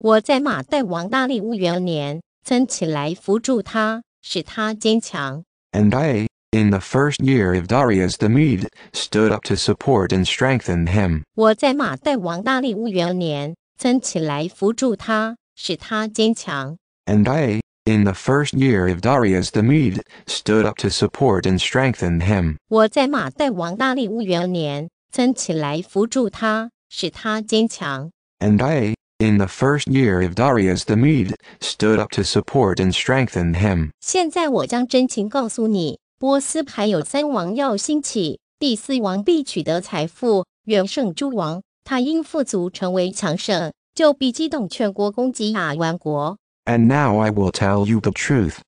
And I, in the first year of Darius the Mede, stood up to support and strengthen him. And I, in the first year of Darius the Mede, stood up to support and strengthen him. And I, in the first year of Darius the Mede, stood up to support and strengthen him. And now I will tell you the truth.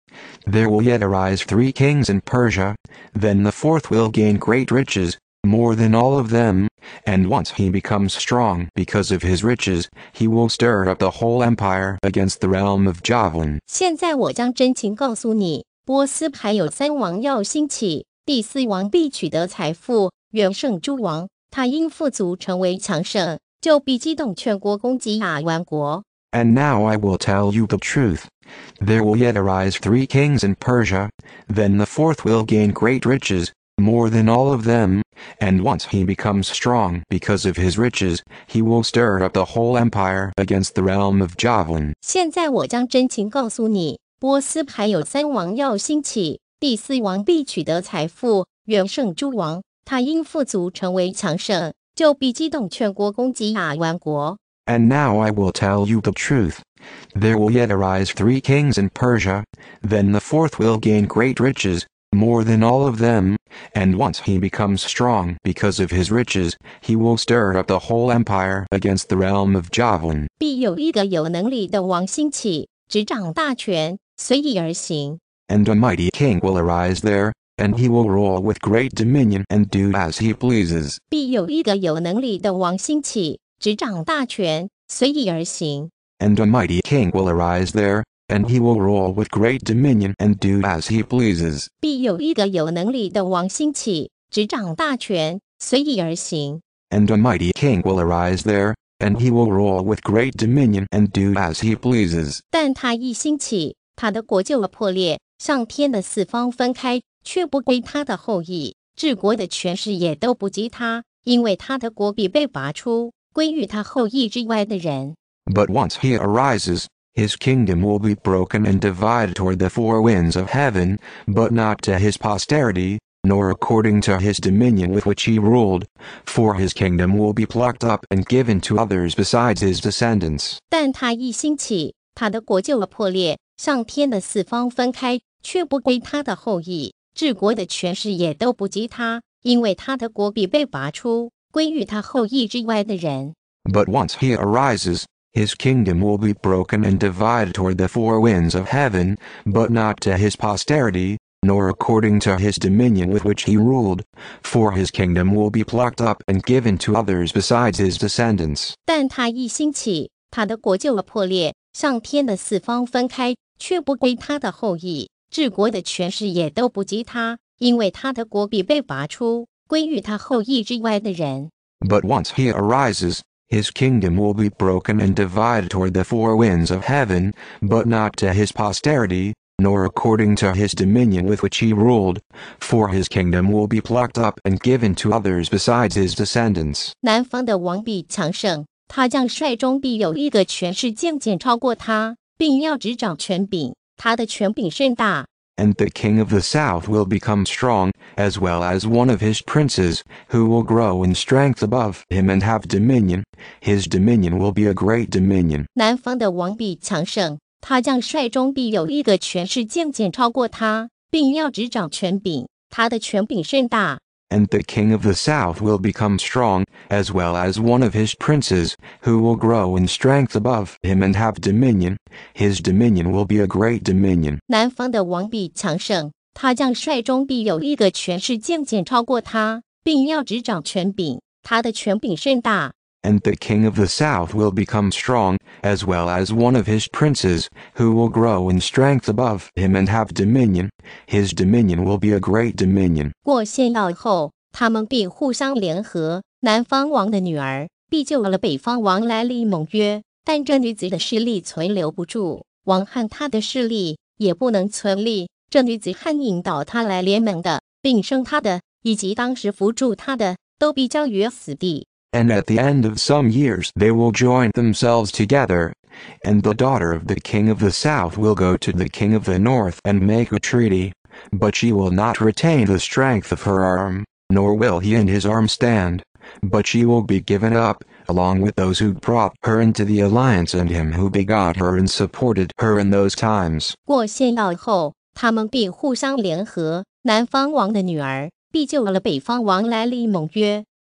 There will yet arise three kings in Persia, then the fourth will gain great riches, more than all of them, and once he becomes strong because of his riches, he will stir up the whole empire against the realm of Javan. 现在我将真情告诉你，波斯还有三王要兴起，第四王必取得财富，远胜诸王。他因富足成为强盛，就必激动全国攻击亚完国。And now I will tell you the truth. There will yet arise three kings in Persia, then the fourth will gain great riches, more than all of them, and once he becomes strong because of his riches, he will stir up the whole empire against the realm of Javan. 现在我将真情告诉你，波斯还有三王要兴起，第四王必取得财富，远胜诸王。他因富足成为强盛，就必激动全国攻击亚完国。And now I will tell you the truth. There will yet arise three kings in Persia, then the fourth will gain great riches, more than all of them, and once he becomes strong because of his riches, he will stir up the whole empire against the realm of Javan. 必有一个有能力的王兴起，执掌大权，随意而行。And a mighty king will arise there, and he will rule with great dominion and do as he pleases. and a mighty king will arise there, and he will rule with great dominion and do as he pleases. 必有一个有能力的王兴起，执掌大权，随意而行。And a mighty king will arise there, and he will rule with great dominion and do as he pleases. 但他一兴起，他的国就破裂，上天的四方分开，却不归他的后裔，治国的权势也都不及他，因为他的国必被拔出，归于他后裔之外的人。But once he arises, his kingdom will be broken and divided toward the four winds of heaven, but not to his posterity, nor according to his dominion with which he ruled, for his kingdom will be plucked up and given to others besides his descendants. But once he arises, his kingdom will be broken and divided toward the four winds of heaven, but not to his posterity, nor according to his dominion with which he ruled, for his kingdom will be plucked up and given to others besides his descendants. 但他一兴起，他的国就破裂，上天的四方分开，却不归他的后裔，治国的权势也都不及他，因为他的国必被拔出，归于他后裔之外的人。But once he arises, his kingdom will be broken and divided toward the four winds of heaven, but not to his posterity, nor according to his dominion with which he ruled, for his kingdom will be plucked up and given to others besides his descendants and the king of the south will become strong, as well as one of his princes, who will grow in strength above him and have dominion. His dominion will be a great dominion and the king of the south will become strong, as well as one of his princes, who will grow in strength above him and have dominion. His dominion will be a great dominion. and the king of the south will become strong, as well as one of his princes, who will grow in strength above him and have dominion. His dominion will be a great dominion. 过献药后，他们必互相联合。南方王的女儿必救了北方王来利盟约，但这女子的势力存留不住，王和他的势力也不能存立。这女子和引导他来联盟的，并生他的，以及当时扶助他的，都必交于死地。and at the end of some years they will join themselves together, and the daughter of the king of the south will go to the king of the north and make a treaty, but she will not retain the strength of her arm, nor will he and his arm stand, but she will be given up, along with those who brought her into the alliance and him who begot her and supported her in those times.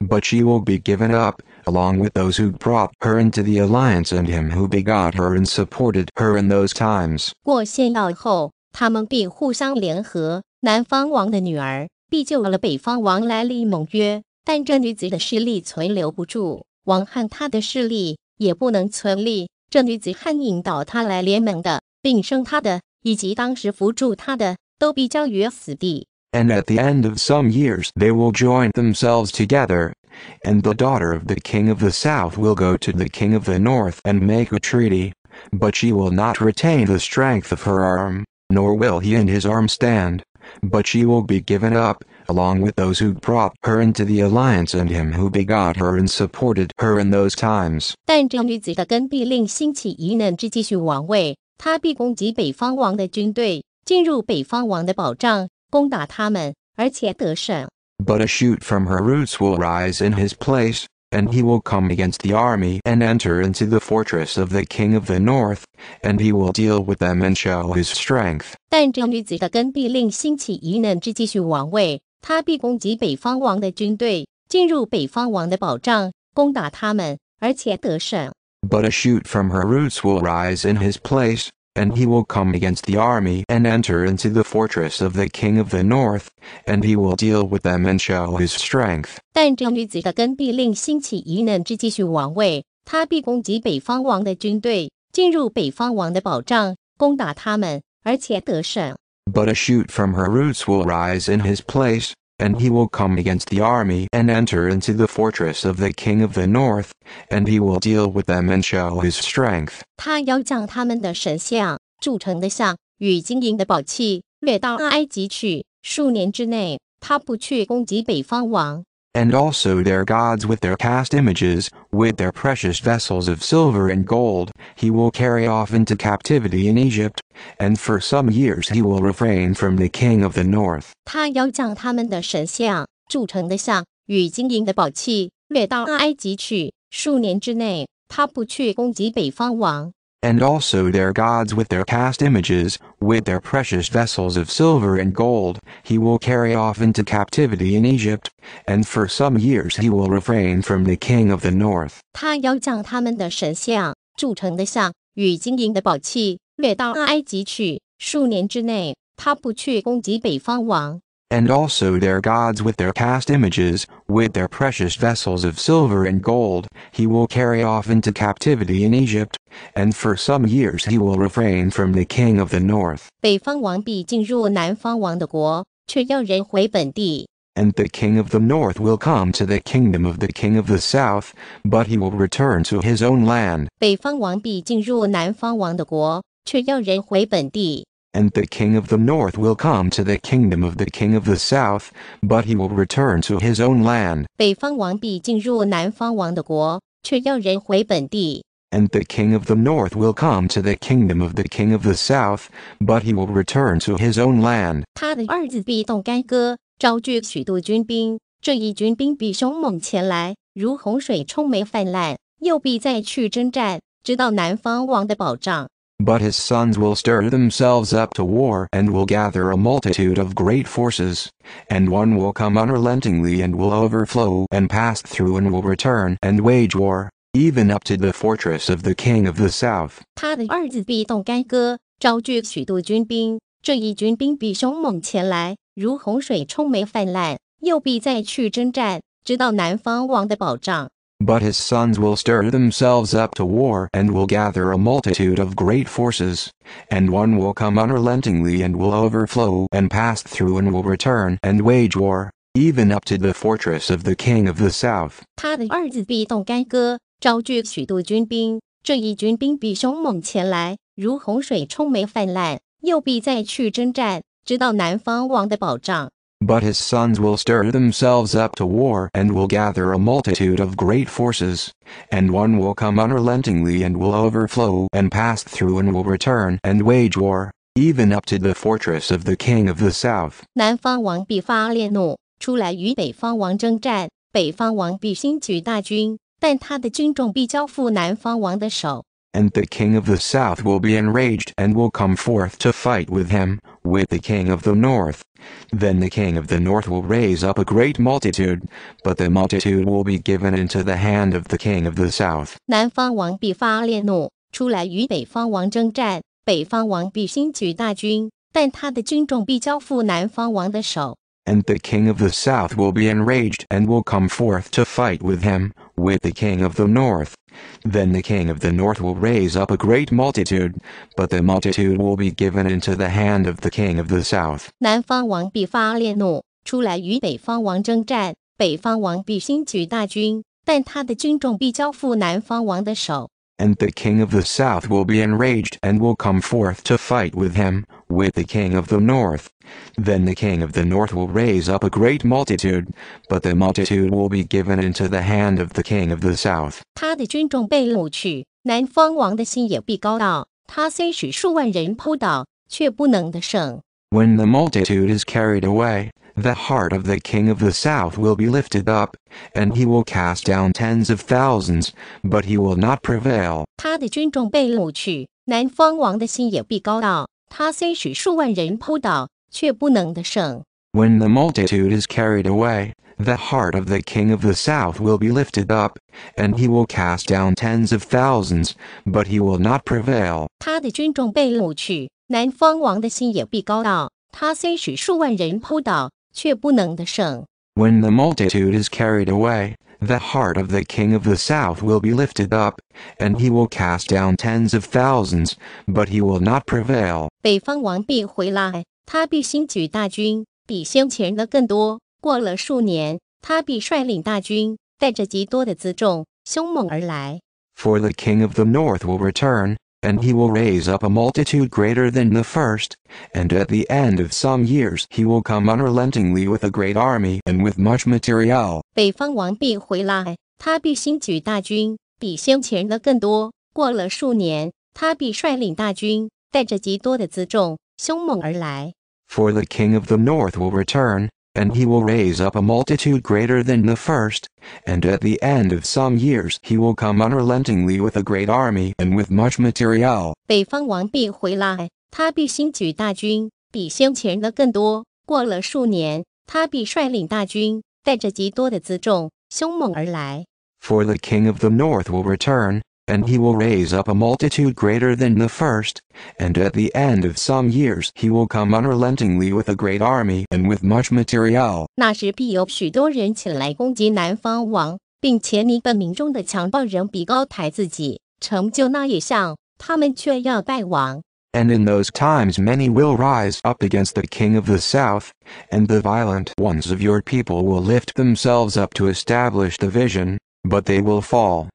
but she will be given up, along with those who brought her into the alliance and him who begot her and supported her in those times. 过献药后，他们必互相联合。南方王的女儿必救了北方王来利盟约，但这女子的势力存留不住，王和他的势力也不能存立。这女子和引导他来联盟的，并生他的，以及当时扶助他的，都必交于死地。and at the end of some years they will join themselves together, and the daughter of the king of the south will go to the king of the north and make a treaty, but she will not retain the strength of her arm, nor will he and his arm stand, but she will be given up, along with those who brought her into the alliance and him who begot her and supported her in those times. 但这女子的根必令兴起疑难之继续王位，她必攻击北方王的军队，进入北方王的保障，攻打他们，而且得胜。But a shoot from her roots will rise in his place, and he will come against the army and enter into the fortress of the king of the north, and he will deal with them and show his strength. But a shoot from her roots will rise in his place, and he will come against the army and enter into the fortress of the king of the north, and he will deal with them and show his strength. 但这女子的根必令兴起疑难之继续王位，她必攻击北方王的军队，进入北方王的保障，攻打他们，而且得胜。But a shoot from her roots will rise in his place, and he will come against the army and enter into the fortress of the king of the north, and he will deal with them and show his strength. strength。他要将他们的神像、铸成的像与金银的宝器掠到埃及去。数年之内，他不去攻击北方王，and also their gods with their cast images, with their precious vessels of silver and gold, he will carry off into captivity in Egypt, and for some years he will refrain from the king of the north and also their gods with their cast images, with their precious vessels of silver and gold, he will carry off into captivity in Egypt, and for some years he will refrain from the king of the north and also their gods with their cast images, with their precious vessels of silver and gold, he will carry off into captivity in Egypt, and for some years he will refrain from the king of the north. And the king of the north will come to the kingdom of the king of the south, but he will return to his own land and the king of the north will come to the kingdom of the king of the south, but he will return to his own land. 北方王必进入南方王的国，却要人回本地。And the king of the north will come to the kingdom of the king of the south, but he will return to his own land. 他的儿子必动干戈，招聚许多军兵，这一军兵必凶猛前来，如洪水冲没泛滥，又必再去征战，直到南方王的保障。but his sons will stir themselves up to war and will gather a multitude of great forces, and one will come unrelentingly and will overflow and pass through and will return and wage war, even up to the fortress of the king of the south. 他的儿子必动干戈，招聚许多军兵，这一军兵必凶猛前来，如洪水冲没泛滥，又必再去征战，直到南方王的保障。but his sons will stir themselves up to war and will gather a multitude of great forces, and one will come unrelentingly and will overflow and pass through and will return and wage war, even up to the fortress of the king of the south. 他的儿子必动干戈，招聚许多军兵，这一军兵必凶猛前来，如洪水冲没泛滥，又必再去征战，直到南方王的保障。but his sons will stir themselves up to war and will gather a multitude of great forces, and one will come unrelentingly and will overflow and pass through and will return and wage war, even up to the fortress of the king of the south. 南方王必发烈怒，出来与北方王征战。北方王必兴举大军，但他的军众必交付南方王的手。and the king of the south will be enraged and will come forth to fight with him, with the king of the north. Then the king of the north will raise up a great multitude, but the multitude will be given into the hand of the king of the south. 南方王必发烈怒，出来与北方王征战。北方王必兴举大军，但他的军众必交付南方王的手。And the king of the south will be enraged and will come forth to fight with him, with the king of the north. Then the king of the north will raise up a great multitude, but the multitude will be given into the hand of the king of the south. 南方王必发烈怒，出来与北方王征战。北方王必兴举大军，但他的军众必交付南方王的手。and the king of the south will be enraged and will come forth to fight with him, with the king of the north. Then the king of the north will raise up a great multitude, but the multitude will be given into the hand of the king of the south. 他的军众被掳去，南方王的心也必高傲。他虽使数万人扑倒，却不能得胜。when the multitude is carried away, the heart of the king of the south will be lifted up, and he will cast down tens of thousands, but he will not prevail. 他的军众被掳去，南方王的心也必高傲。他虽使数万人扑倒，却不能得胜。When the multitude is carried away, the heart of the king of the south will be lifted up, and he will cast down tens of thousands, but he will not prevail. 他的军众被掳去，南方王的心也必高到，他虽使数万人扑倒，却不能得胜。北方王必回来，他必兴举大军，比先前的更多。过了数年，他必率领大军，带着极多的辎重，凶猛而来。and he will raise up a multitude greater than the first, and at the end of some years he will come unrelentingly with a great army and with much material. 北方王必回来，他必兴举大军，比先前的更多。过了数年，他必率领大军，带着极多的辎重，凶猛而来。For the king of the north will return, and he will raise up a multitude greater than the first, and at the end of some years he will come unrelentingly with a great army and with much material. for the king of the north will return, and he will raise up a multitude greater than the first, and at the end of some years he will come unrelentingly with a great army and with much material. 那时必有许多人起来攻击南方王，并且你本民中的强暴人比高抬自己，成就那以上，他们却要败亡。And in those times many will rise up against the king of the south, and the violent ones of your people will lift themselves up to establish the vision, but they will fall.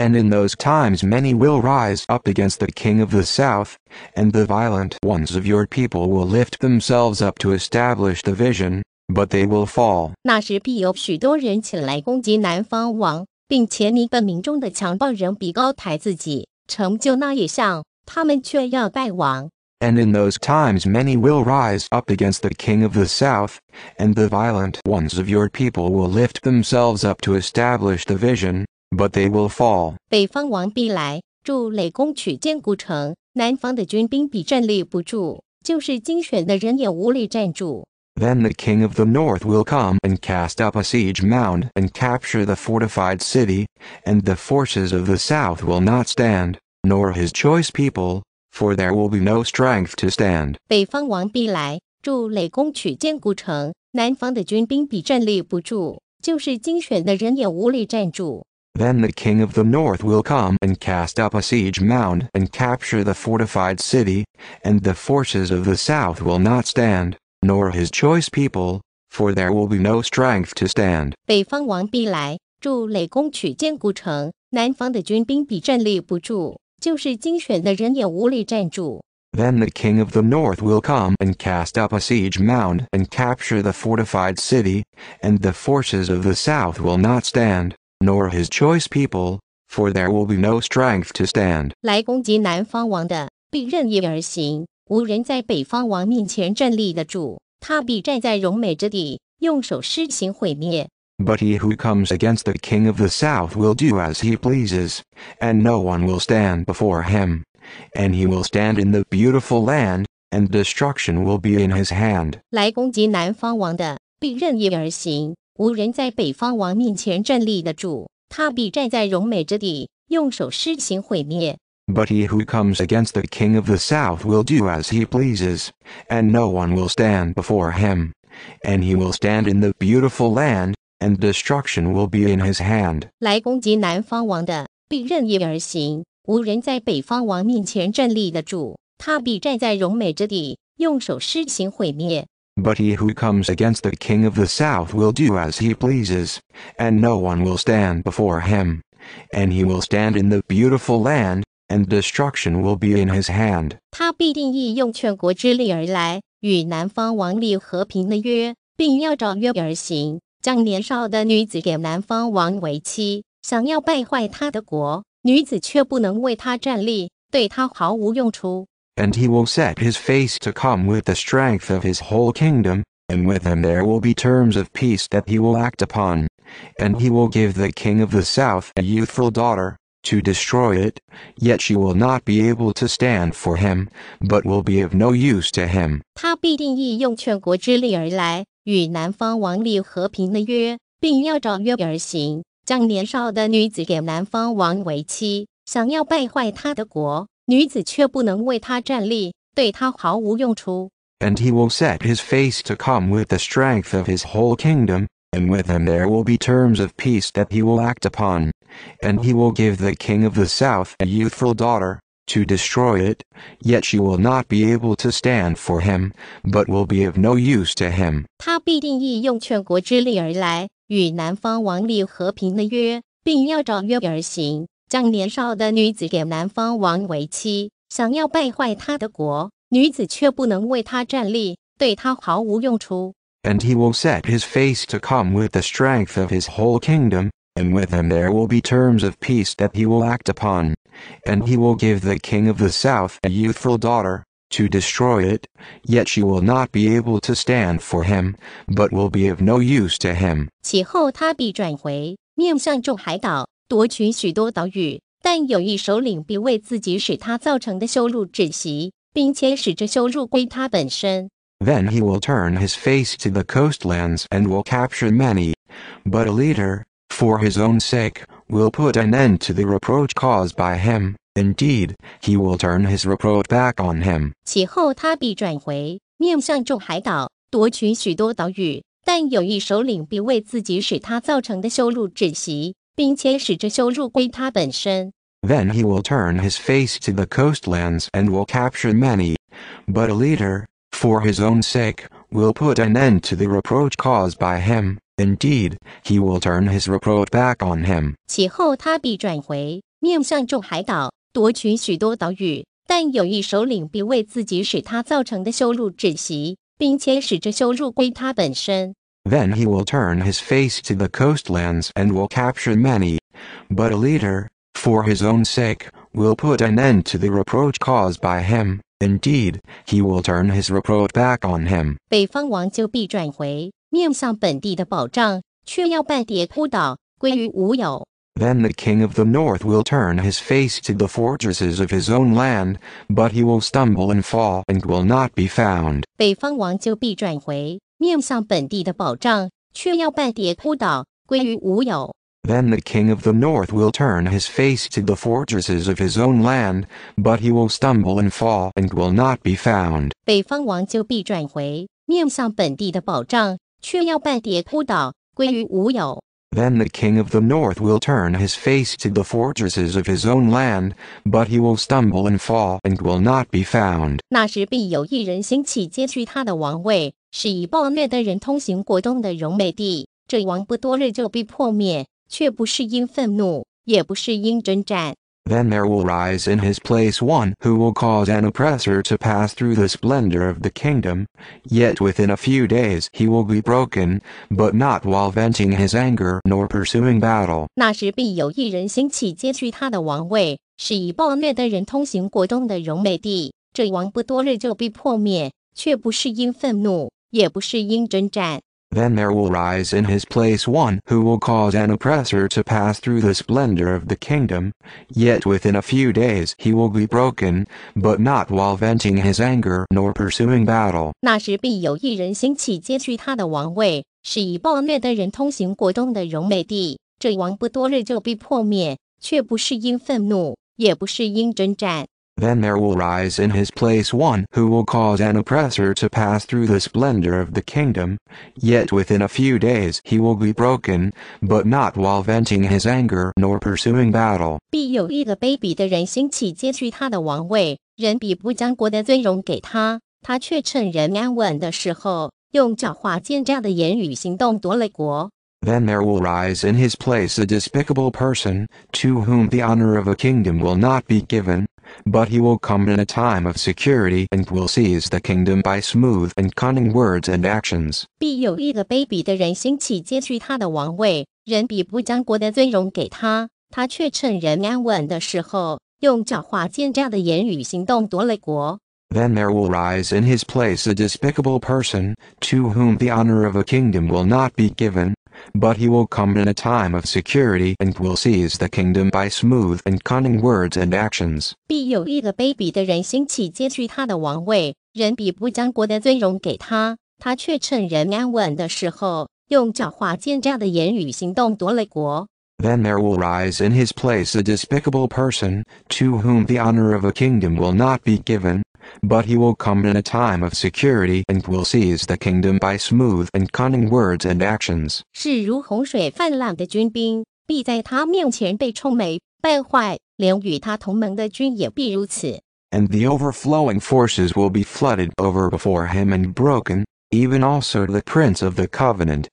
And in those times many will rise up against the king of the south, and the violent ones of your people will lift themselves up to establish the vision, but they will fall. 那时必有许多人起来攻击南方王，并且你本民中的强暴人必高抬自己，成就那一项，and in those times many will rise up against the king of the south, and the violent ones of your people will lift themselves up to establish the vision, but they will fall. 北方王必来，助垒攻取坚固城；南方的军兵必站立不住，就是精选的人也无力站住。Then the king of the north will come and cast up a siege mound and capture the fortified city, and the forces of the south will not stand nor his choice people, for there will be no strength to stand. 北方王必来，助垒攻取坚固城；南方的军兵必站立不住，就是精选的人也无力站住。Then the king of the north will come and cast up a siege mound and capture the fortified city, and the forces of the south will not stand, nor his choice people, for there will be no strength to stand. 北方王必来，助垒攻取坚固城；南方的军兵必站立不住，就是精选的人也无力站住。Then the king of the north will come and cast up a siege mound and capture the fortified city, and the forces of the south will not stand, nor his choice people, for there will be no strength to stand. 来攻击南方王的，必任意而行，无人在北方王面前站立得住。他必站在荣美之地，用手施行毁灭。but he who comes against the king of the south will do as he pleases, and no one will stand before him. And he will stand in the beautiful land, and destruction will be in his hand. 来攻击南方王的，必任意而行，无人在北方王面前站立得住。他必站在荣美之地，用手施行毁灭。But he who comes against the king of the south will do as he pleases, and no one will stand before him. And he will stand in the beautiful land, and destruction will be in his hand. 来攻击南方王的，必任意而行，无人在北方王面前站立得住。他必站在荣美之地，用手施行毁灭。But he who comes against the king of the south will do as he pleases, and no one will stand before him. And he will stand in the beautiful land, and destruction will be in his hand. 他必定义用全国之力而来，与南方王立和平的约，并要照约而行。将年少的女子给南方王为妻，想要败坏他的国，女子却不能为他站立，对他毫无用处。And he will set his face to come with the strength of his whole kingdom, and with him there will be terms of peace that he will act upon, and he will give the king of the south a youthful daughter, to destroy it, yet she will not be able to stand for him, but will be of no use to him. 他必定义用全国之力而来，与南方王立和平了约，并要照约而行，将年少的女子给南方王为妻，想要败坏他的国。女子却不能为他站立，对他毫无用处。And he will set his face to come with the strength of his whole kingdom, and with him there will be terms of peace that he will act upon. And he will give the king of the south a youthful daughter, to destroy it, yet she will not be able to stand for him, but will be of no use to him. 他必定义用劝国之力而来，与南方王立和平的约，并要照约而行，将年少的女子给南方王为妻，想要败坏他的国，女子却不能为他站立，对他毫无用处。And he will set his face to come with the strength of his whole kingdom, and with him there will be terms of peace that he will act upon and he will give the king of the south a youthful daughter, to destroy it, yet she will not be able to stand for him, but will be of no use to him. 其后他必转回，面向众海岛，夺取许多岛屿，但有一首领必为自己使他造成的羞辱窒息，并且使这羞辱归他本身。Then he will turn his face to the coastlands and will capture many, but a leader, for his own sake, will put an end to the reproach caused by him. Indeed, he will turn his reproach back on him. 其后他必转回，面向众海岛，夺取许多岛屿。但有一首领必为自己使他造成的羞辱窒息，并且使这羞辱归他本身。Then he will turn his face to the coastlands and will capture many. But a leader, for his own sake, will put an end to the reproach caused by him. Indeed, he will turn his reproach back on him. Then he will turn his face to the coastlands and will capture many. But a leader, for his own sake, will put an end to the reproach caused by him. Indeed, he will turn his reproach back on him. 北方王就必转回，面向本地的保障，却要半跌扑倒，归于无有。Then the king of the north will turn his face to the fortresses of his own land, but he will stumble and fall and will not be found. 北方王就必转回，面向本地的保障，却要半跌扑倒，归于无有。Then the king of the north will turn his face to the fortresses of his own land, but he will stumble and fall and will not be found. 北方王就必转回，面向本地的保障，却要半点孤岛归于无有。Then the king of the north will turn his face to the fortresses of his own land, but he will stumble and fall and will not be found. 那时必有一人兴起，接去他的王位，是以暴虐的人通行国冬的柔美地。这王不多日就必破灭，却不是因愤怒，也不是因征战。Then there will rise in his place one who will cause an oppressor to pass through the splendor of the kingdom, yet within a few days he will be broken, but not while venting his anger nor pursuing battle. 那时必有一人兴起，接去他的王位，是以暴虐的人通行国中的荣美地。这王不多日就必破灭，却不是因愤怒，也不是因征战。then there will rise in his place one who will cause an oppressor to pass through the splendor of the kingdom, yet within a few days he will be broken, but not while venting his anger nor pursuing battle. 那时必有一人兴起，接续他的王位，是以暴虐的人通行国中的荣美地。这王不多日就必破灭，却不是因愤怒，也不是因征战。then there will rise in his place one who will cause an oppressor to pass through the splendor of the kingdom, yet within a few days he will be broken, but not while venting his anger nor pursuing battle. 必有一个卑鄙的人兴起，接去他的王位。人比不将国的尊荣给他，他却趁人安稳的时候，用狡猾奸诈的言语行动夺了国。then there will rise in his place a despicable person, to whom the honor of a kingdom will not be given, but he will come in a time of security and will seize the kingdom by smooth and cunning words and actions. 必有一个卑鄙的人兴起，接续他的王位。人比不将国的尊荣给他，他却趁人安稳的时候，用狡猾奸诈的言语行动夺了国。Then there will rise in his place a despicable person, to whom the honor of a kingdom will not be given, but he will come in a time of security and will seize the kingdom by smooth and cunning words and actions. Then there will rise in his place a despicable person, to whom the honor of a kingdom will not be given, but he will come in a time of security and will seize the kingdom by smooth and cunning words and actions. And the overflowing forces will be flooded over before him and broken, even also the prince of the covenant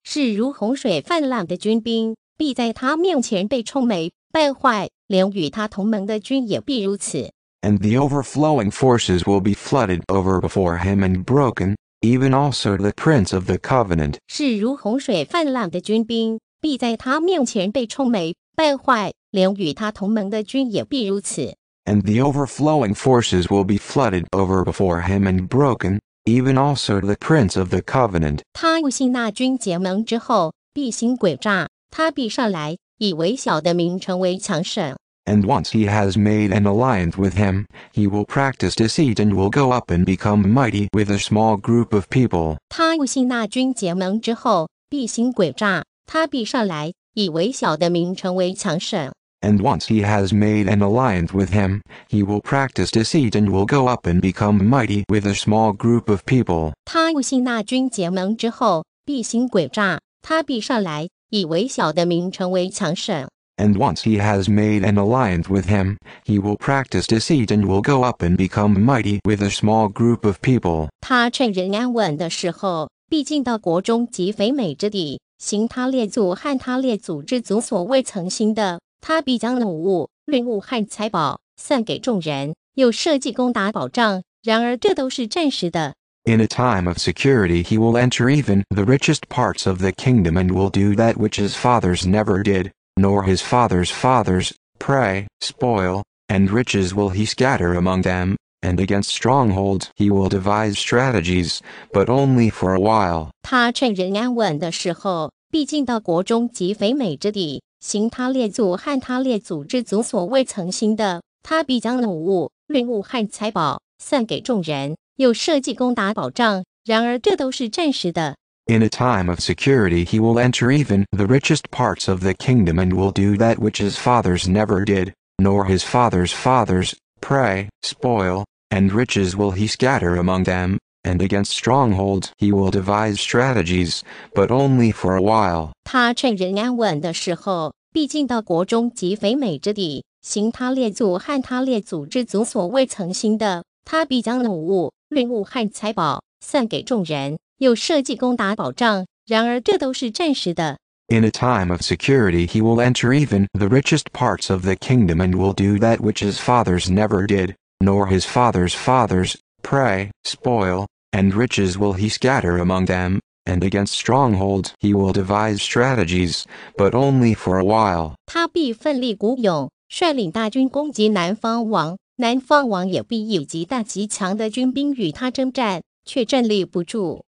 and the overflowing forces will be flooded over before him and broken, even also the prince of the covenant. and the overflowing forces will be flooded over before him and broken, even also the prince of the covenant. 他悟信那军结盟之后，必行诡诈，他必上来，以微小的民成为强省。and once he has made an alliance with him, he will practice deceit and will go up and become mighty with a small group of people. 他悟信那军结盟之后，必行诡诈，他必上来以微小的名成为强盛。and once he has made an alliance with him, he will practice deceit and will go up and become mighty with a small group of people. 他悟信那军结盟之后，必行诡诈，他必上来以微小的名成为强盛。and once he has made an alliance with him, he will practice deceit and will go up and become mighty with a small group of people. in a time of security, he will enter even the richest parts of the kingdom and will do that which his fathers never did nor his father's fathers, prey, spoil, and riches will he scatter among them, and against strongholds he will devise strategies, but only for a while. 他趁人安稳的时候，必进到国中及肥美之地，行他列祖和他列祖之祖所未曾行的。他必将掳物、掠物和财宝散给众人，又设计攻打保障。然而这都是暂时的。in a time of security he will enter even the richest parts of the kingdom and will do that which his fathers never did, nor his fathers' fathers, prey, spoil, and riches will he scatter among them, and against strongholds he will devise strategies, but only for a while. 他趁人安稳的时候，必进到国中及肥美之地，行他列祖和他列祖之祖所未曾行的。他必将掳物、掠物和财宝散给众人。有设计攻打保障。然而这都是暂时的。In a time of security, he will enter even the richest parts of the kingdom and will do that which his fathers never did, nor his fathers' fathers, prey, spoil, and riches will he scatter among them, and against strongholds he will devise strategies, but only for a while. 他必奋力鼓勇，率领大军攻击南方王，南方王也必以极大极强的军兵与他征战，却站立不住。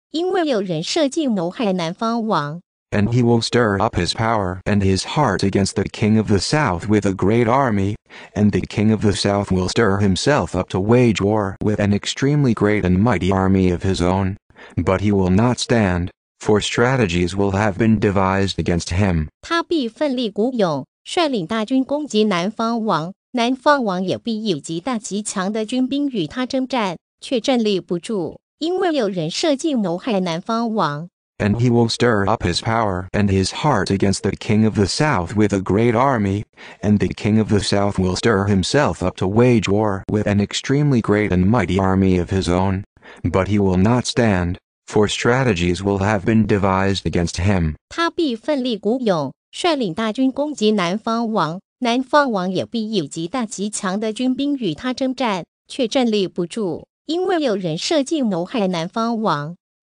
and he will stir up his power and his heart against the king of the south with a great army, and the king of the south will stir himself up to wage war with an extremely great and mighty army of his own. But he will not stand, for strategies will have been devised against him. 他必奋力鼓勇，率领大军攻击南方王。南方王也必以极大极强的军兵与他征战，却站立不住。因为有人设计谋害南方王。And he will stir up his power and his heart against the king of the south with a great army, and the king of the south will stir himself up to wage war with an extremely great and mighty army of his own, but he will not stand, for strategies will have been devised against him. 他必奋力鼓勇，率领大军攻击南方王，南方王也必以极大极强的军兵与他征战，却站立不住。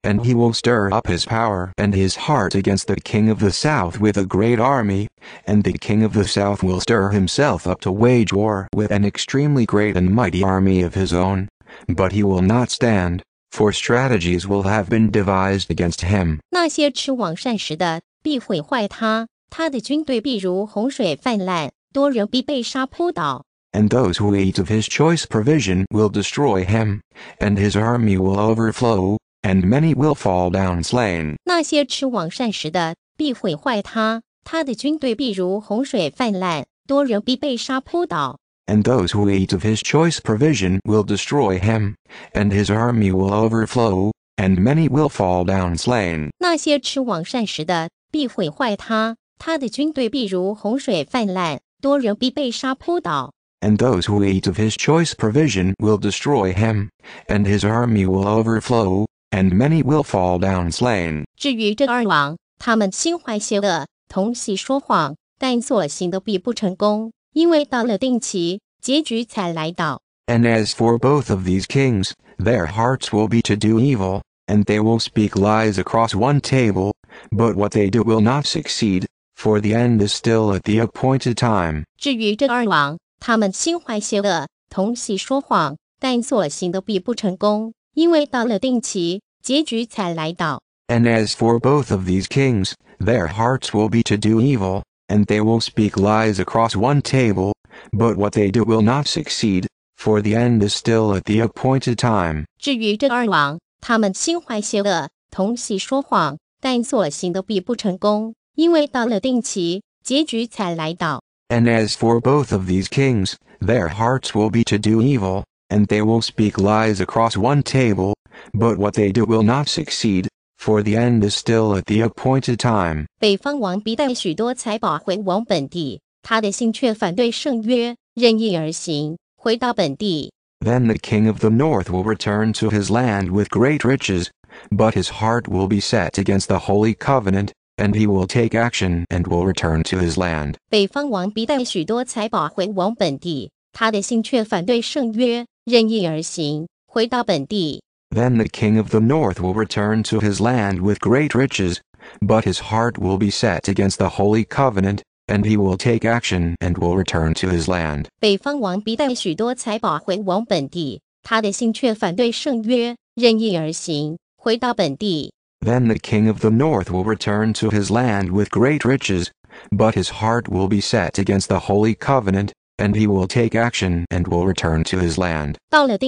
and he will stir up his power and his heart against the king of the south with a great army, and the king of the south will stir himself up to wage war with an extremely great and mighty army of his own. But he will not stand, for strategies will have been devised against him. 那些吃往膳食的，必毁坏他；他的军队必如洪水泛滥，多人必被杀扑倒。and those who eat of his choice provision will destroy him, and his army will overflow, and many will fall down slain. 那些吃往膳食的，必毁坏他；他的军队必如洪水泛滥，多人必被杀扑倒。And those who eat of his choice provision will destroy him, and his army will overflow, and many will fall down slain. 那些吃往膳食的，必毁坏他；他的军队必如洪水泛滥，多人必被杀扑倒。and those who eat of his choice provision will destroy him, and his army will overflow, and many will fall down slain. 至于这二王，他们心怀邪恶，同喜说谎，但所行的必不成功，因为到了定期，结局才来到。And as for both of these kings, their hearts will be to do evil, and they will speak lies across one table, but what they do will not succeed, for the end is still at the appointed time. 至于这二王，他们心怀邪恶，同喜说谎，但所行的必不成功，因为到了定期，结局才来到。And as for both of these kings, their hearts will be to do evil, and they will speak lies across one table, but what they do will not succeed, for the end is still at the appointed time. 至于这二王，他们心怀邪恶，同喜说谎，但所行的必不成功，因为到了定期，结局才来到。and as for both of these kings, their hearts will be to do evil, and they will speak lies across one table, but what they do will not succeed, for the end is still at the appointed time. 北方王必带许多财宝回往本地，他的心却反对圣约，任意而行。回到本地。Then the king of the north will return to his land with great riches, but his heart will be set against the holy covenant, and he will take action and will return to his land. 北方王必带许多财宝回往本地，他的心却反对圣约，任意而行，回到本地。Then the king of the north will return to his land with great riches, but his heart will be set against the holy covenant, and he will take action and will return to his land. 北方王必带许多财宝回往本地，他的心却反对圣约，任意而行，回到本地。then the king of the north will return to his land with great riches, but his heart will be set against the holy covenant, and he will take action and will return to his land. At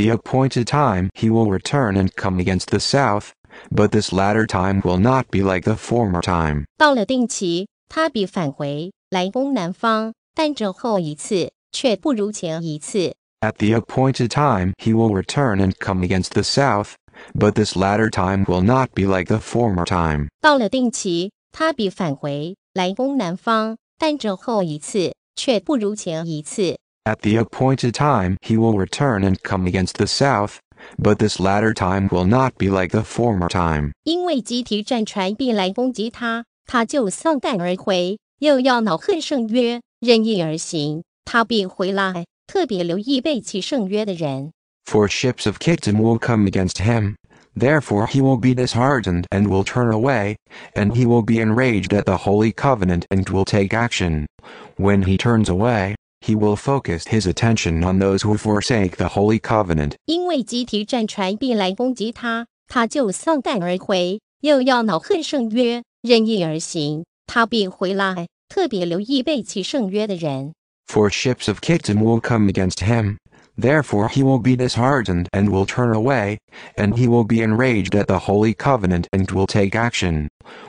the appointed time he will return and come against the south, but this latter time will not be like the former time. 到了定期，他必返回，来攻南方，但这后一次却不如前一次。At the appointed time he will return and come against the south, but this latter time will not be like the former time. 到了定期，他必返回来攻南方，但这后一次却不如前一次。At the appointed time he will return and come against the south, but this latter time will not be like the former time. 因为集体战船必来攻击他，他就丧胆而回，又要恼恨圣约，任意而行。他必回来。特别留意背弃圣约的人。For ships of Kictim will come against him, therefore he will be disheartened and will turn away, and he will be enraged at the holy covenant and will take action. When he turns away, he will focus his attention on those who forsake the holy covenant. 因为集体战船必来攻击他，他就丧胆而回，又要恼恨圣约，任意而行，他必回来。特别留意背弃圣约的人。for ships of Kitim will come against him. Therefore he will be disheartened and will turn away, and he will be enraged at the Holy Covenant and will take action.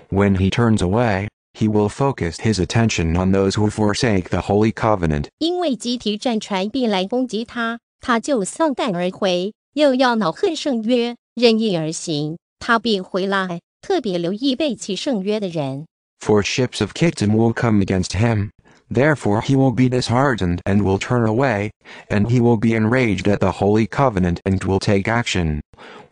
When he turns away, he will focus his attention on those who forsake the Holy Covenant. 因为集体战船必来攻击他，他就丧胆而回，又要恼恨圣约，任意而行，他必回来。特别留意背弃圣约的人。For ships of Kitim will come against him. Therefore he will be disheartened and will turn away, and he will be enraged at the Holy Covenant and will take action.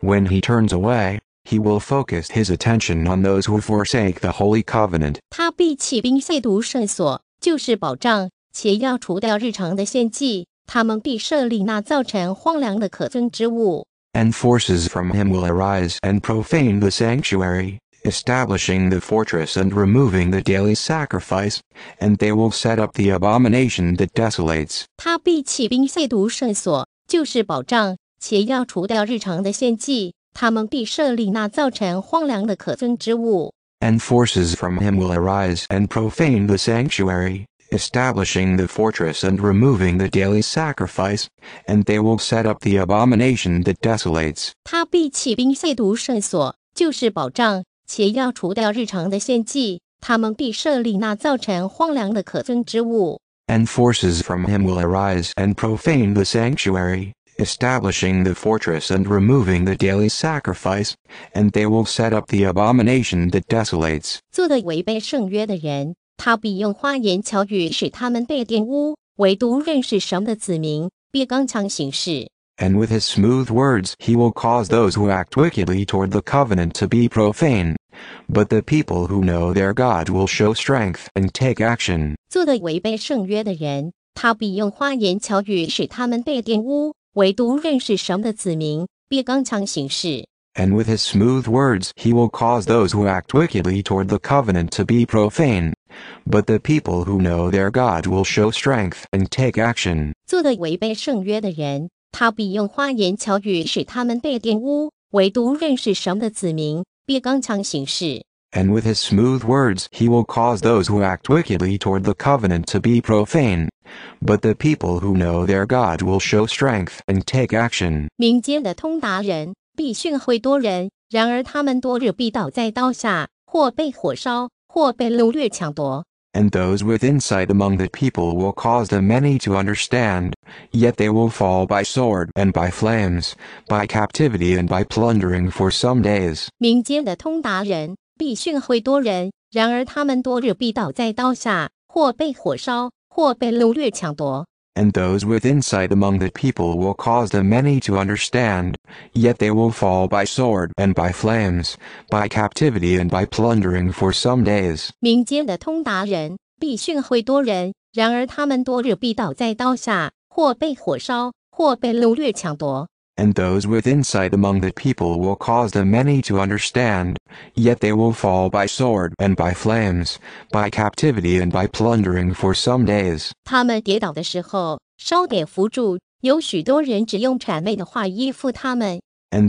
When he turns away, he will focus his attention on those who forsake the Holy Covenant. 他必起兵亵渎圣所，就是保障，且要除掉日常的献祭。他们必设立那造成荒凉的可憎之物。And forces from him will arise and profane the sanctuary establishing the fortress and removing the daily sacrifice, and they will set up the abomination that desolates. 他必起兵亵渎圣所，就是保障，且要除掉日常的献祭。他们必设立那造成荒凉的可憎之物。And forces from him will arise and profane the sanctuary, establishing the fortress and removing the daily sacrifice, and they will set up the abomination that desolates. 他必起兵亵渎圣所，就是保障，且要除掉日常的献祭，他们必设立那造成荒凉的可憎之物。And forces from him will arise and profane the sanctuary, establishing the fortress and removing the daily sacrifice, and they will set up the abomination that desolates. 做的违背圣约的人，他必用花言巧语使他们被玷污，唯独认识神的子民必刚强行事。and with his smooth words he will cause those who act wickedly toward the covenant to be profane. But the people who know their God will show strength and take action. 做的违背圣约的人，他必用花言巧语使他们被玷污；唯独认识神的子民，必刚强行事。and with his smooth words he will cause those who act wickedly toward the covenant to be profane. But the people who know their God will show strength and take action. 做的违背圣约的人，他必用花言巧语使他们被玷污，唯独认识神的子民必刚强行事。And with his smooth words, he will cause those who act wickedly toward the covenant to be profane, but the people who know their God will show strength and take action. 民间的通达人必训诲多人，然而他们多日必倒在刀下，或被火烧，或被掳掠抢夺。and those with insight among the people will cause the many to understand, yet they will fall by sword and by flames, by captivity and by plundering for some days. 民间的通达人必训会多人，然而他们多日必倒在刀下，或被火烧，或被掳掠抢夺。and those with insight among the people will cause the many to understand, yet they will fall by sword and by flames, by captivity and by plundering for some days. 民间的通达人必训会多人，然而他们多日必倒在刀下，或被火烧，或被掳掠抢夺。and those with insight among the people will cause the many to understand, yet they will fall by sword and by flames, by captivity and by plundering for some days. and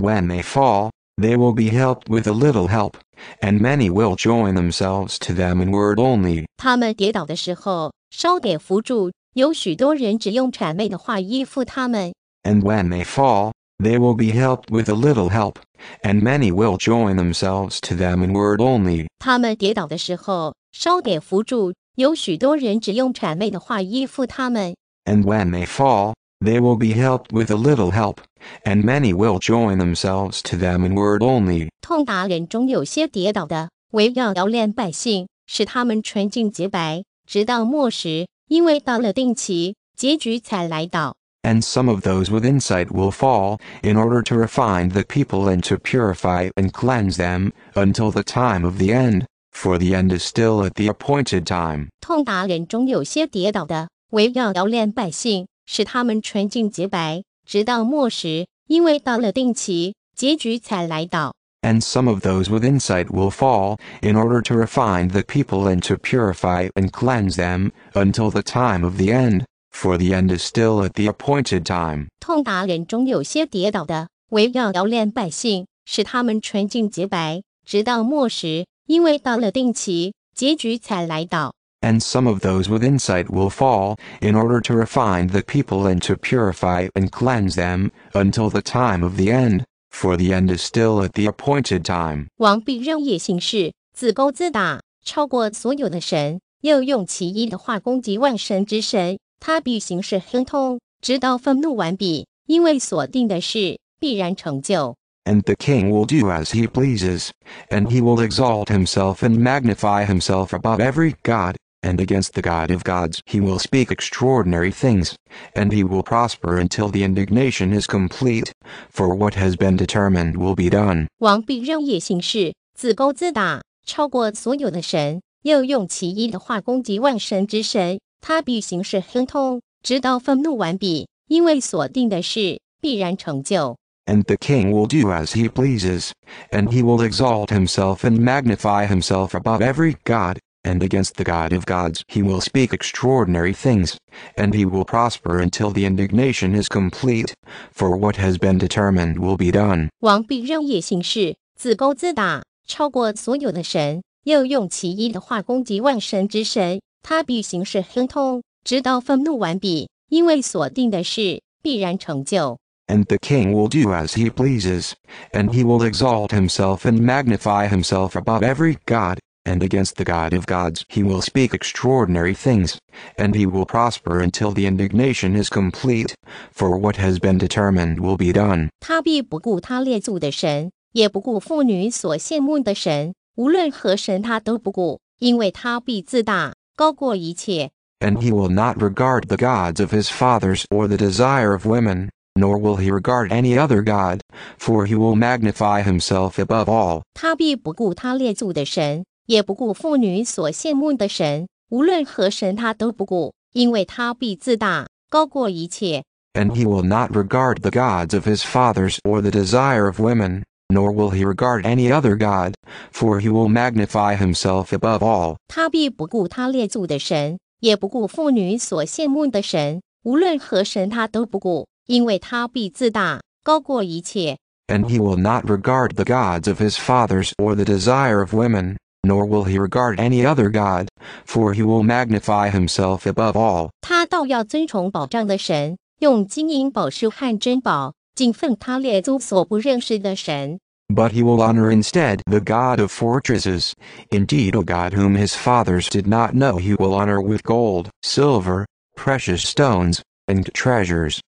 when they fall, they will be helped with a little help, and many will join themselves to them in word only and when they fall, they will be helped with a little help, and many will join themselves to them in word only. and when they fall, they will be helped with a little help, and many will join themselves to them in word only and some of those with insight will fall, in order to refine the people and to purify and cleanse them, until the time of the end, for the end is still at the appointed time. And some of those with insight will fall, in order to refine the people and to purify and cleanse them, until the time of the end, for the end is still at the appointed time。痛打脸中有些跌倒的，为要摇怜百姓，使他们纯净洁白，直到末时，因为到了定期，结局才来到。And some of those with insight will fall, in order to refine the people and to purify and cleanse them, until the time of the end, for the end is still at the appointed time. 他必行事亨通，直到愤怒完毕，因为所定的事必然成就。And the king will do as he pleases, and he will exalt himself and magnify himself above every god, and against the God of gods he will speak extraordinary things, and he will prosper until the indignation is complete, for what has been determined will be done. 王必任意行事，自高自大，超过所有的神，又用其一的化攻击万神之神，他必行事亨通，直到愤怒完毕，因为所定的事必然成就。And the king will do as he pleases, and he will exalt himself and magnify himself above every god, and against the God of gods he will speak extraordinary things, and he will prosper until the indignation is complete, for what has been determined will be done. 王必任意行事，自高自大，超过所有的神，又用其一的话攻击万神之神，他必行事亨通，直到愤怒完毕，因为所定的事必然成就。And the king will do as he pleases, and he will exalt himself and magnify himself above every god, and against the God of gods he will speak extraordinary things, and he will prosper until the indignation is complete, for what has been determined will be done. 他必不顾他列祖的神，也不顾妇女所羡慕的神，无论何神他都不顾，因为他必自大。高过一切。And he will not regard the gods of his fathers or the desire of women, nor will he regard any other god, for he will magnify himself above all. 他必不顾他列祖的神，也不顾妇女所羡慕的神，无论何神他都不顾，因为他必自大，高过一切。And he will not regard the gods of his fathers or the desire of women, nor will he regard any other god, for he will magnify himself above all. 他必不顾他列祖的神，也不顾妇女所羡慕的神，无论何神他都不顾，因为他必自大，高过一切。And he will not regard the gods of his fathers or the desire of women, nor will he regard any other god, for he will magnify himself above all. 他倒要尊崇保障的神，用金银宝石和珍宝，敬奉他列祖所不认识的神。but he will honor instead the God of fortresses, indeed a God whom his fathers did not know he will honor with gold, silver, precious stones, and treasures.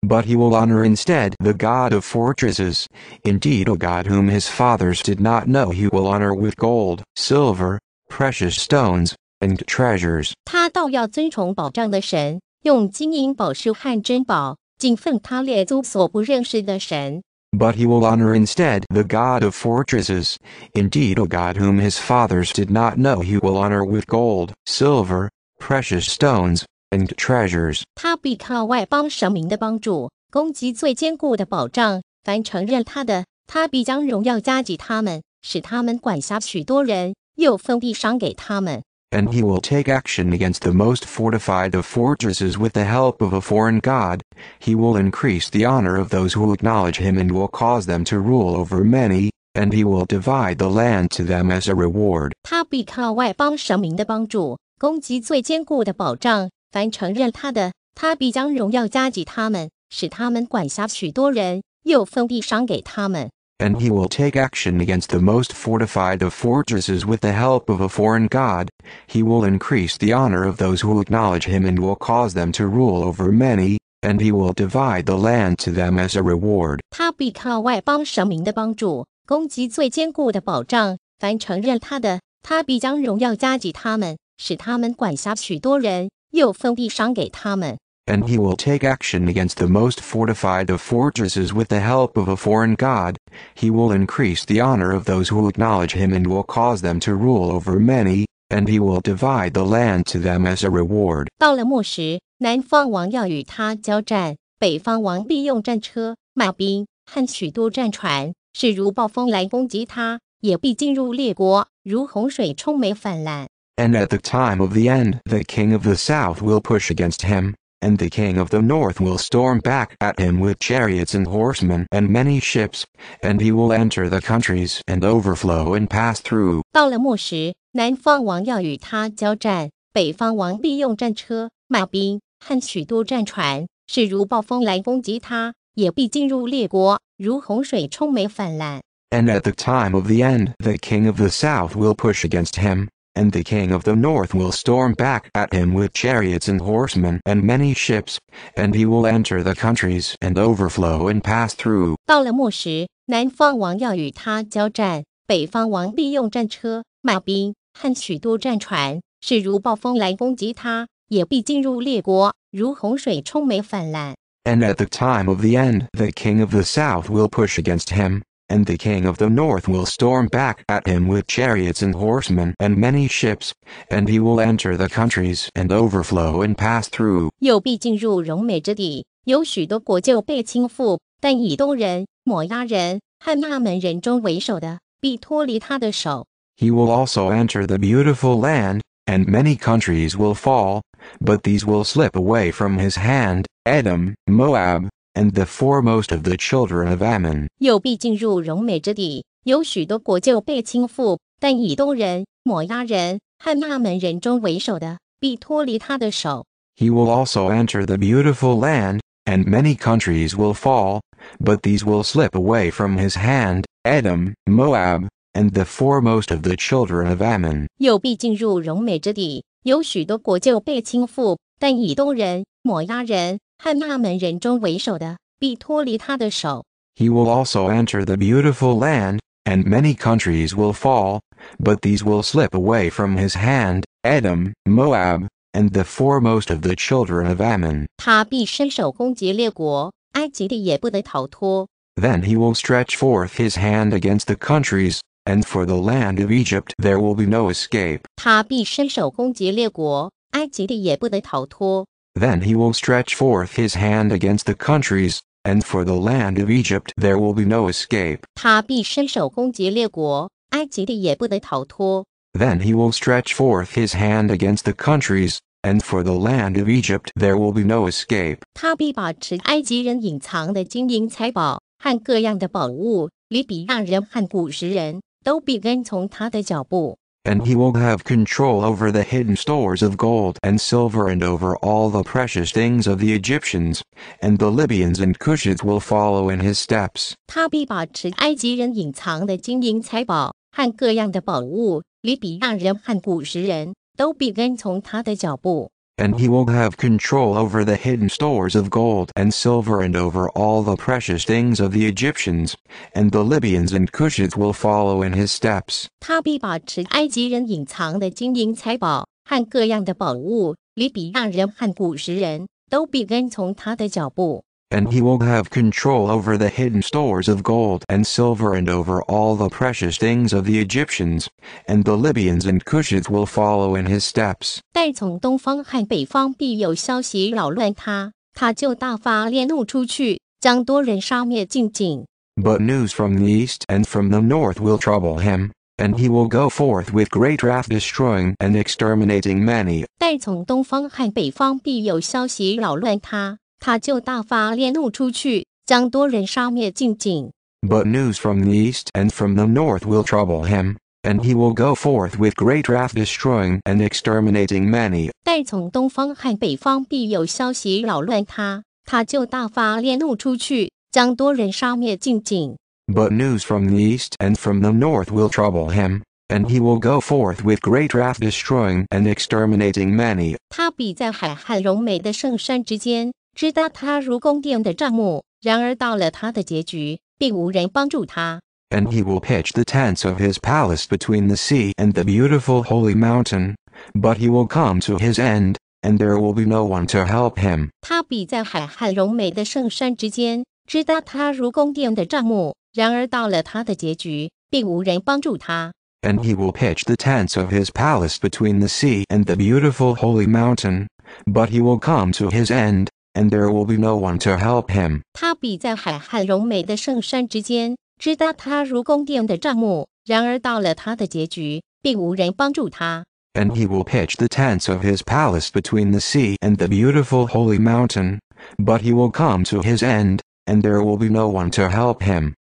but he will honor instead the God of fortresses, indeed a God whom his fathers did not know he will honor with gold, silver, precious stones, and treasures。他倒要尊崇宝藏的神，用金银宝石和珍宝敬奉他列祖所不认识的神。But he will honor instead the God of fortresses, indeed a God whom his fathers did not know he will honor with gold, silver, precious stones, and treasures. 他必靠外邦神明的帮助，攻击最坚固的保障。凡承认他的，他必将荣耀加给他们，使他们管辖许多人，又分地赏给他们。and he will take action against the most fortified of fortresses with the help of a foreign god, he will increase the honor of those who acknowledge him and will cause them to rule over many, and he will divide the land to them as a reward. 他必靠外邦神明的帮助，攻击最坚固的保障。凡承认他的，他必将荣耀加给他们，使他们管辖许多人，又分地赏给他们。and he will take action against the most fortified of fortresses with the help of a foreign god, he will increase the honor of those who acknowledge him and will cause them to rule over many, and he will divide the land to them as a reward. 他必靠外邦神明的帮助，攻击最坚固的保障。凡承认他的，他必将荣耀加给他们，使他们管辖许多人，又分地赏给他们。and he will take action against the most fortified of fortresses with the help of a foreign god, he will increase the honor of those who acknowledge him and will cause them to rule over many, and he will divide the land to them as a reward. 到了末时，南方王要与他交战，北方王必用战车、马兵和许多战船，势如暴风来攻击他，也必进入列国，如洪水冲没泛滥。And at the time of the end, the king of the south will push against him, and the king of the north will storm back at him with chariots and horsemen and many ships, and he will enter the countries and overflow and pass through. 到了末时，南方王要与他交战，北方王必用战车、马兵和许多战船，是如暴风来攻击他，也必进入列国，如洪水冲没泛滥。And at the time of the end, the king of the south will push against him, and the king of the north will storm back at him with chariots and horsemen and many ships, and he will enter the countries and overflow and pass through. 到了末时，南方王要与他交战，北方王必用战车、马兵和许多战船，是如暴风来攻击他，也必进入列国，如洪水冲没泛滥。And at the time of the end, the king of the south will push against him, and the king of the north will storm back at him with chariots and horsemen and many ships, and he will enter the countries and overflow and pass through. 右必进入荣美之地，有许多国就被倾覆，但以东人、摩押人和亚门人中为首的，必脱离他的手。He will also enter the beautiful land, and many countries will fall, but these will slip away from his hand, Edom, Moab, and the foremost of the children of Ammon. 右臂进入荣美之地，有许多国就被倾覆，但以东人、摩押人和亚门人中为首的，必脱离他的手。He will also enter the beautiful land, and many countries will fall, but these will slip away from his hand, Edom, Moab, and the foremost of the children of Ammon. 右臂进入荣美之地，有许多国就被倾覆，但以东人、摩押人和那门人中为首的必脱离他的手。He will also enter the beautiful land, and many countries will fall, but these will slip away from his hand, Edom, Moab, and the foremost of the children of Ammon. 他必伸手攻击列国，埃及的也不得逃脱。Then he will stretch forth his hand against the countries, and for the land of Egypt there will be no escape. 他必伸手攻击列国，埃及的也不得逃脱。then he will stretch forth his hand against the countries, and for the land of Egypt there will be no escape. Then he will stretch forth his hand against the countries, and for the land of Egypt there will be no escape. 他必把持埃及人隐藏的金银财宝和各样的宝物，利比亚人和古时人都必跟从他的脚步。and he will have control over the hidden stores of gold and silver and over all the precious things of the Egyptians, and the Libyans and Cushites will follow in his steps and he will have control over the hidden stores of gold and silver and over all the precious things of the Egyptians, and the Libyans and Cushites will follow in his steps and he will have control over the hidden stores of gold and silver and over all the precious things of the Egyptians, and the Libyans and Cushites will follow in his steps. But news from the east and from the north will trouble him, and he will go forth with great wrath destroying and exterminating many. 待从东方和北方必有消息扰乱他。他就大发烈怒出去，将多人杀灭尽尽。But news from the east and from the north will trouble him, and he will go forth with great wrath, destroying and exterminating many。但从东方和北方必有消息扰乱他，他就大发烈怒出去，将多人杀灭尽尽。But news from the east and from the north will trouble him, and he will go forth with great wrath, destroying and exterminating many。他必在海和荣美的圣山之间。And he will pitch the tents of his palace between the sea and the beautiful holy mountain, but he will come to his end, and there will be no one to help him. 他比在海和柔美的圣山之间，知道他如宫殿的帐幕。然而到了他的结局，并无人帮助他。And he will pitch the tents of his palace between the sea and the beautiful holy mountain, but he will come to his end, and there will be no one to help him. 他比在海汉柔美的圣山之间，直达他如宫殿的帐幕。然而到了他的结局，并无人帮助他。And he will pitch the tents of his palace between the sea and the beautiful holy mountain, but he will come to his end, and there will be no one to help him.